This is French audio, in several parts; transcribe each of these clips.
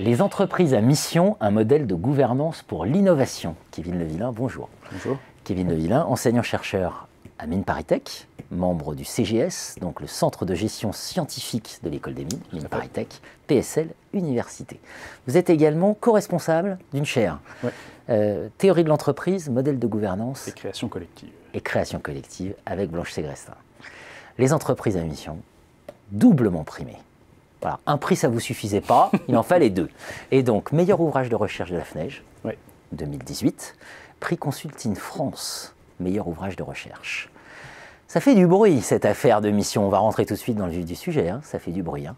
Les entreprises à mission, un modèle de gouvernance pour l'innovation. Kevin Levillain, bonjour. Bonjour. Kevin Levillain, enseignant-chercheur Amine Paritec, membre du CGS, donc le Centre de gestion scientifique de l'École des mines, Mines Paritech, PSL Université. Vous êtes également co-responsable d'une chaire. Euh, théorie de l'entreprise, modèle de gouvernance. Et création collective. Et création collective avec Blanche Ségrestin. Les entreprises à mission, doublement primées. Voilà, un prix, ça ne vous suffisait pas, il en fallait deux. Et donc, meilleur ouvrage de recherche de la FNEJ, 2018, prix Consulting France meilleur ouvrage de recherche. Ça fait du bruit, cette affaire de mission. On va rentrer tout de suite dans le vif du sujet. Hein. Ça fait du bruit. Hein.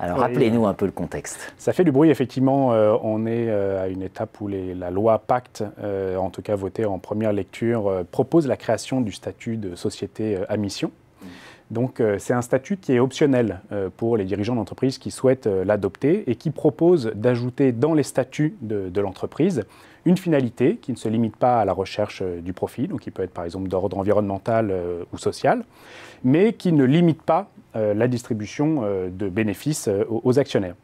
Alors rappelez-nous un peu le contexte. Ça fait du bruit, effectivement. Euh, on est euh, à une étape où la loi Pacte, euh, en tout cas votée en première lecture, propose la création du statut de société à mission. Donc euh, c'est un statut qui est optionnel euh, pour les dirigeants d'entreprise qui souhaitent euh, l'adopter et qui propose d'ajouter dans les statuts de, l'entreprise une finalité qui ne se limite pas à la recherche du profit, donc qui peut être par exemple d'ordre environnemental ou social, mais qui ne limite pas la distribution de bénéfices aux actionnaires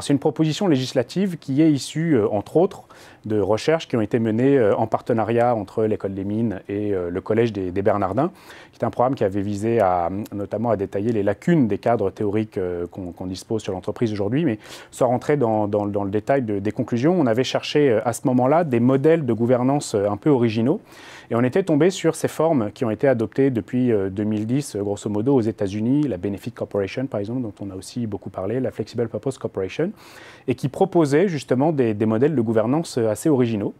c'est une proposition législative qui est issue, euh, entre autres, de recherches qui ont été menées euh, en partenariat entre l'École des mines et euh, le Collège des, Bernardins, qui est un programme qui avait visé à, notamment à détailler les lacunes des cadres théoriques qu'on dispose sur l'entreprise aujourd'hui, mais sans rentrer dans, le détail des conclusions, on avait cherché à ce moment-là des modèles de gouvernance un peu originaux et on était tombé sur ces formes qui ont été adoptées depuis 2010, euh, euh, grosso modo, aux États-Unis, la Benefit Corporation, par exemple, dont on a aussi beaucoup parlé, la Flexible Purpose Corporation, et qui proposait justement des, modèles de gouvernance euh, assez originaux.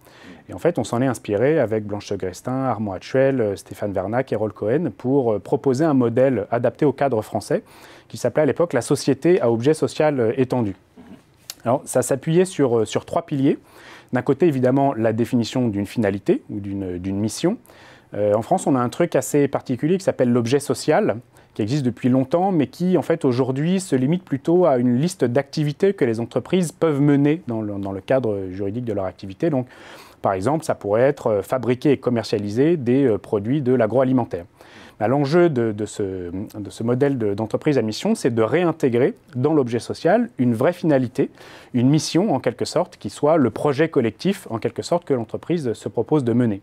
Et en fait, on s'en est inspiré avec Blanche Segrestin, Armand Hatchwell, Stéphane Vernac, et rolf Cohen, pour proposer un modèle adapté au cadre français, qui s'appelait à l'époque la société à objet social étendu. Alors, ça s'appuyait sur, euh, sur trois piliers. D'un côté, évidemment, la définition d'une finalité ou d'une mission. Euh, en France, on a un truc assez particulier qui s'appelle l'objet social, qui existe depuis longtemps, mais qui, en fait, aujourd'hui, se limite plutôt à une liste d'activités que les entreprises peuvent mener dans le, dans le, cadre juridique de leur activité. Donc, par exemple, ça pourrait être euh, fabriquer et commercialiser des produits de l'agroalimentaire. Bah, l'enjeu de, ce, modèle d'entreprise à mission, c'est de réintégrer dans l'objet social une vraie finalité, une mission en quelque sorte, qui soit le projet collectif en quelque sorte que l'entreprise se propose de mener.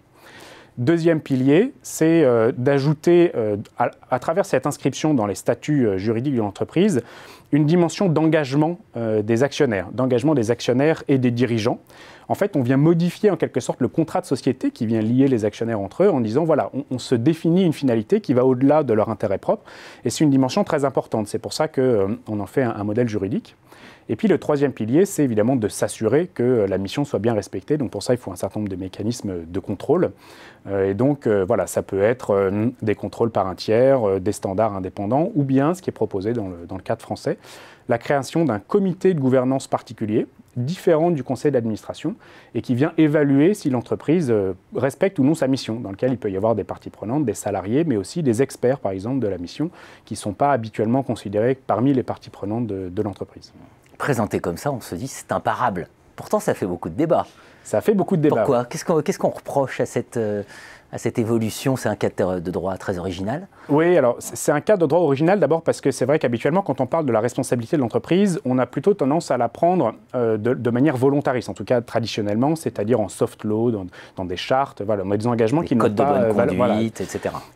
Deuxième pilier, c'est euh, d'ajouter, euh, à, travers cette inscription dans les statuts euh, juridiques de l'entreprise, une dimension d'engagement des actionnaires, d'engagement des actionnaires et des dirigeants. En fait, on vient modifier en quelque sorte le contrat de société qui vient lier les actionnaires entre eux en disant, voilà, on, se définit une finalité qui va au-delà de leur intérêt propre. Et c'est une dimension très importante. C'est pour ça qu'on en fait un modèle juridique. Et puis le troisième pilier, c'est évidemment de s'assurer que euh, la mission soit bien respectée. Donc pour ça, il faut un certain nombre de mécanismes de contrôle. Euh, et donc euh, voilà, ça peut être des contrôles par un tiers, des standards indépendants, ou bien ce qui est proposé dans le, cadre français, la création d'un comité de gouvernance particulier, différent du conseil d'administration, et qui vient évaluer si l'entreprise respecte ou non sa mission, dans lequel il peut y avoir des parties prenantes, des salariés, mais aussi des experts, par exemple, de la mission, qui ne sont pas habituellement considérés parmi les parties prenantes de l'entreprise. Présenté comme ça, on se dit c'est imparable. Pourtant, ça fait beaucoup de débats. Ça fait beaucoup de débats. Pourquoi Qu'est-ce qu'on reproche à cette, euh, à cette évolution C'est un cadre de droit très original Oui, alors c'est un cadre de droit original d'abord parce que c'est vrai qu'habituellement, quand on parle de la responsabilité de l'entreprise, on a plutôt tendance à la prendre euh, de, manière volontariste, en tout cas traditionnellement, c'est-à-dire en soft law, dans, des chartes, voilà, on des engagements qui n'ont pas, euh,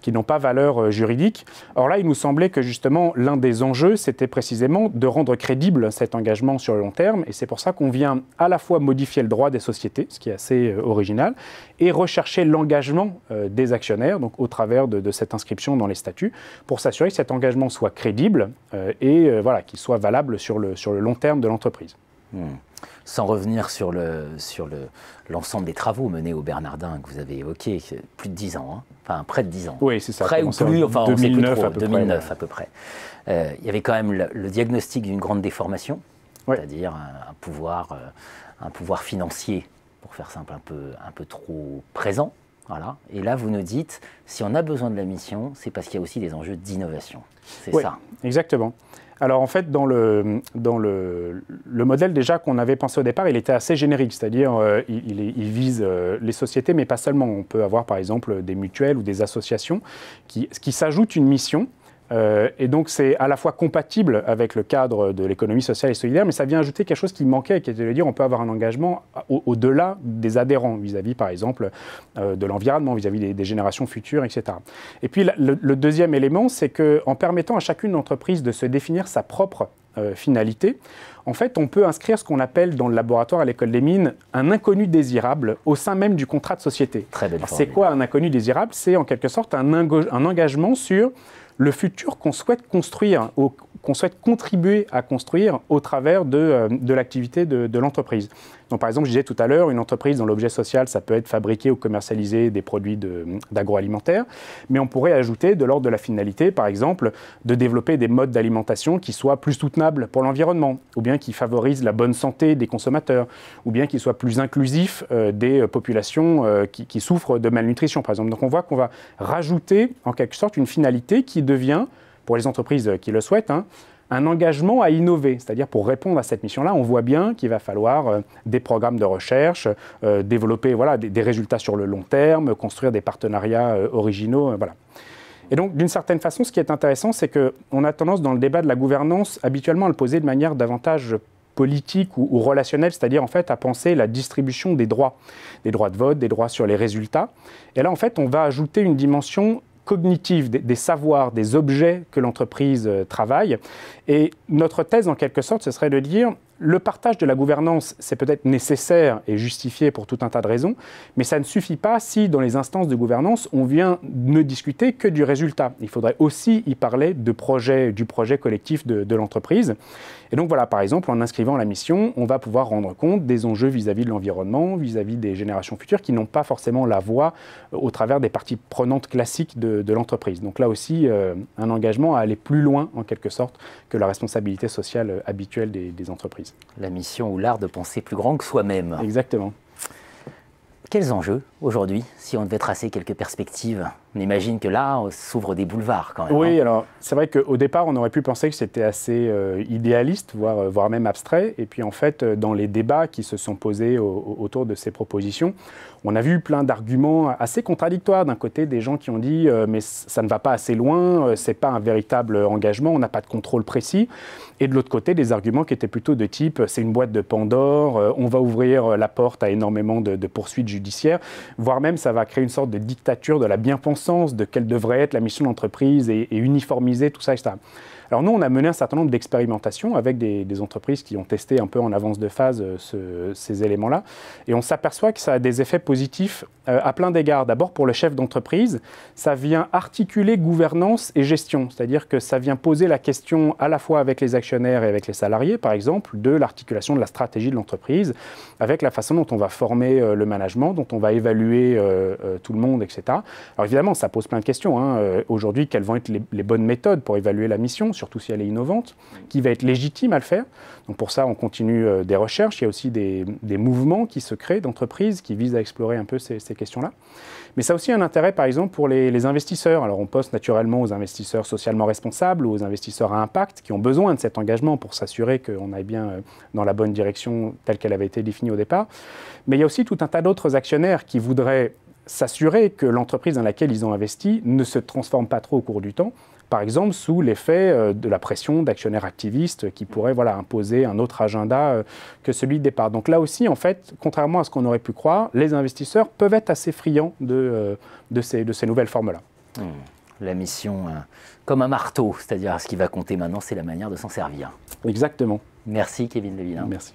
Qui n'ont pas, valeur euh, juridique. Or là, il nous semblait que justement, l'un des enjeux, c'était précisément de rendre crédible cet engagement sur le long terme, et c'est pour ça qu'on vient à la fois modifier le droit des sociétés, ce qui est assez original, et rechercher l'engagement euh, des actionnaires, donc au travers de, cette inscription dans les statuts, pour s'assurer que cet engagement soit crédible euh, et euh, voilà, qu'il soit valable sur le, sur le long terme de l'entreprise. Hmm. Sans revenir sur le sur le l'ensemble des travaux menés au Bernardin que vous avez évoqué plus de 10 ans, hein. enfin près de 10 ans. Oui, c'est ça. Près ou plus, enfin 2009 à peu près. il y avait quand même le, diagnostic d'une grande déformation, c'est-à-dire un, un, pouvoir un pouvoir financier, pour faire simple, un peu un peu trop présent voilà. Et là, vous nous dites, si on a besoin de la mission, c'est parce qu'il y a aussi des enjeux d'innovation. C'est ça. Exactement. Alors en fait, dans le, dans le, le modèle déjà qu'on avait pensé au départ, il était assez générique, c'est-à-dire euh, il, vise euh, les sociétés, mais pas seulement. On peut avoir par exemple des mutuelles ou des associations qui, qui s'ajoutent une mission euh, et donc c'est à la fois compatible avec le cadre de l'économie sociale et solidaire, mais ça vient ajouter quelque chose qui manquait, qui était de dire on peut avoir un engagement au-delà des adhérents vis-à-vis, par exemple, euh, de l'environnement, vis-à-vis des, générations futures, etc. Et puis le, deuxième élément, c'est qu'en permettant à chacune entreprise de se définir sa propre euh, finalité, en fait, on peut inscrire ce qu'on appelle dans le laboratoire à l'école des mines un inconnu désirable au sein même du contrat de société. Très C'est quoi un inconnu désirable C'est en quelque sorte un engagement sur le futur qu'on souhaite construire au, qu'on souhaite contribuer à construire au travers de, euh, l'activité de, l'entreprise. Donc, par exemple, je disais tout à l'heure, une entreprise dont l'objet social, ça peut être fabriquer ou commercialiser des produits d'agroalimentaire, mais on pourrait ajouter de l'ordre de la finalité, par exemple, de développer des modes d'alimentation qui soient plus soutenables pour l'environnement, ou bien qui favorisent la bonne santé des consommateurs, ou bien qui soient plus inclusifs euh, des euh, populations qui souffrent de malnutrition, par exemple. Donc, on voit qu'on va rajouter, en quelque sorte, une finalité qui devient pour les entreprises qui le souhaitent, hein, un engagement à innover, c'est-à-dire pour répondre à cette mission-là, on voit bien qu'il va falloir euh, des programmes de recherche, euh, développer voilà, des, résultats sur le long terme, construire des partenariats euh, originaux, voilà. Et donc, d'une certaine façon, ce qui est intéressant, c'est qu'on a tendance dans le débat de la gouvernance habituellement à le poser de manière davantage politique ou, ou relationnelle, c'est-à-dire en fait à penser la distribution des droits, des droits de vote, des droits sur les résultats. Et là, en fait, on va ajouter une dimension cognitive des, des savoirs, des objets que l'entreprise euh, travaille. Et notre thèse, en quelque sorte, ce serait de dire le partage de la gouvernance, c'est peut-être nécessaire et justifié pour tout un tas de raisons, mais ça ne suffit pas si dans les instances de gouvernance, on vient ne discuter que du résultat. Il faudrait aussi y parler de du projet collectif de, l'entreprise. Et donc voilà, par exemple, en inscrivant la mission, on va pouvoir rendre compte des enjeux vis-à-vis de l'environnement, vis-à-vis des générations futures qui n'ont pas forcément la voix euh, au travers des parties prenantes classiques de, l'entreprise. Donc là aussi, euh, un engagement à aller plus loin, en quelque sorte, que la responsabilité sociale euh, habituelle des entreprises. La mission ou l'art de penser plus grand que soi-même. Exactement. Quels enjeux aujourd'hui, si on devait tracer quelques perspectives on imagine que là, s'ouvre des boulevards quand même. Oui, hein. alors c'est vrai qu'au départ, on aurait pu penser que c'était assez euh, idéaliste, voire, euh, voire, même abstrait. Et puis en fait, euh, dans les débats qui se sont posés autour de ces propositions, on a vu plein d'arguments assez contradictoires. D'un côté, des gens qui ont dit mais ça ne va pas assez loin, c'est pas un véritable engagement, on n'a pas de contrôle précis ». Et de l'autre côté, des arguments qui étaient plutôt de type « c'est une boîte de Pandore, on va ouvrir la porte à énormément de, poursuites judiciaires », voire même ça va créer une sorte de dictature de la bien pensée de quelle devrait être la mission de l'entreprise et uniformiser tout ça, etc. Alors nous, on a mené un certain nombre d'expérimentations avec des, entreprises qui ont testé un peu en avance de phase euh, ces éléments-là, et on s'aperçoit que ça a des effets positifs euh, à plein d'égards. D'abord, pour le chef d'entreprise, ça vient articuler gouvernance et gestion, c'est-à-dire que ça vient poser la question à la fois avec les actionnaires et avec les salariés, par exemple, de l'articulation de la stratégie de l'entreprise avec la façon dont on va former euh, le management, dont on va évaluer tout le monde, etc. Alors évidemment, ça pose plein de questions. Hein. Aujourd'hui, quelles vont être les bonnes méthodes pour évaluer la mission surtout si elle est innovante, qui va être légitime à le faire. Donc pour ça, on continue euh, des recherches. Il y a aussi des, mouvements qui se créent d'entreprises qui visent à explorer un peu ces, questions-là. Mais ça a aussi un intérêt, par exemple, pour les, investisseurs. Alors on poste naturellement aux investisseurs socialement responsables ou aux investisseurs à impact qui ont besoin de cet engagement pour s'assurer qu'on aille bien euh, dans la bonne direction telle qu'elle avait été définie au départ. Mais il y a aussi tout un tas d'autres actionnaires qui voudraient s'assurer que l'entreprise dans laquelle ils ont investi ne se transforme pas trop au cours du temps, par exemple sous l'effet euh, de la pression d'actionnaires activistes qui pourraient voilà, imposer un autre agenda euh, que celui de départ. Donc là aussi, en fait, contrairement à ce qu'on aurait pu croire, les investisseurs peuvent être assez friands de, euh, de, ces, de ces nouvelles formes-là. Hmm. La mission hein, comme un marteau, c'est-à-dire ce qui va compter maintenant, c'est la manière de s'en servir. Exactement. Merci Kevin Levin. Merci.